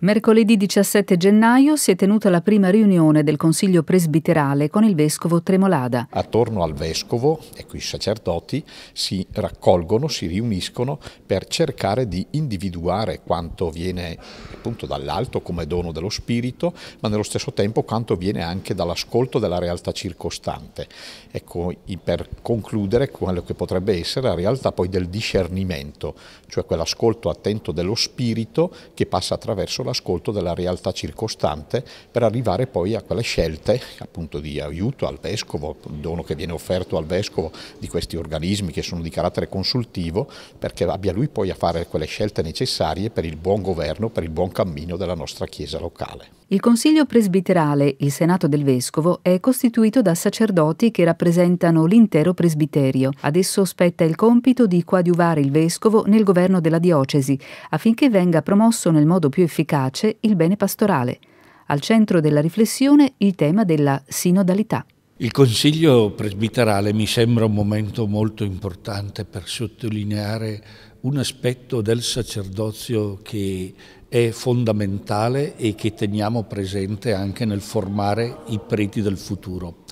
Mercoledì 17 gennaio si è tenuta la prima riunione del Consiglio presbiterale con il Vescovo Tremolada. Attorno al Vescovo e qui i sacerdoti si raccolgono, si riuniscono per cercare di individuare quanto viene appunto dall'alto come dono dello Spirito, ma nello stesso tempo quanto viene anche dall'ascolto della realtà circostante. Ecco, per concludere quello che potrebbe essere la realtà poi del discernimento, cioè quell'ascolto attento dello Spirito che passa attraverso l'ascolto della realtà circostante per arrivare poi a quelle scelte appunto di aiuto al vescovo, dono che viene offerto al vescovo di questi organismi che sono di carattere consultivo perché abbia lui poi a fare quelle scelte necessarie per il buon governo, per il buon cammino della nostra Chiesa locale. Il Consiglio presbiterale, il Senato del Vescovo, è costituito da sacerdoti che rappresentano l'intero presbiterio. Ad esso spetta il compito di coadiuvare il vescovo nel governo della diocesi affinché venga promosso nel modo più efficace efficace il bene pastorale. Al centro della riflessione il tema della sinodalità. Il Consiglio presbiterale mi sembra un momento molto importante per sottolineare un aspetto del sacerdozio che è fondamentale e che teniamo presente anche nel formare i preti del futuro.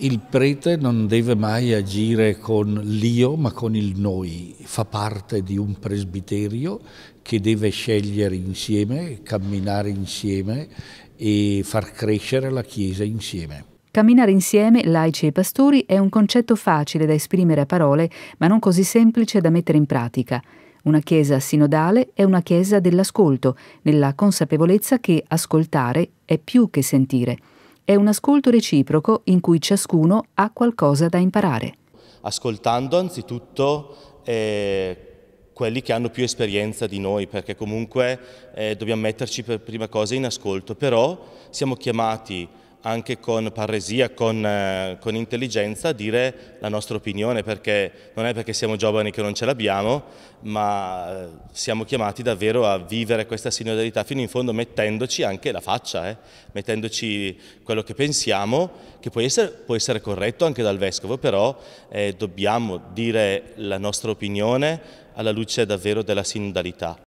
Il prete non deve mai agire con l'io ma con il noi, fa parte di un presbiterio che deve scegliere insieme, camminare insieme e far crescere la Chiesa insieme. Camminare insieme, laici e pastori, è un concetto facile da esprimere a parole, ma non così semplice da mettere in pratica. Una Chiesa sinodale è una Chiesa dell'ascolto, nella consapevolezza che ascoltare è più che sentire. È un ascolto reciproco in cui ciascuno ha qualcosa da imparare. Ascoltando anzitutto eh, quelli che hanno più esperienza di noi, perché comunque eh, dobbiamo metterci per prima cosa in ascolto, però siamo chiamati anche con parresia, con, eh, con intelligenza, dire la nostra opinione, perché non è perché siamo giovani che non ce l'abbiamo, ma eh, siamo chiamati davvero a vivere questa sinodalità fino in fondo mettendoci anche la faccia, eh? mettendoci quello che pensiamo, che può essere, può essere corretto anche dal Vescovo, però eh, dobbiamo dire la nostra opinione alla luce davvero della sinodalità.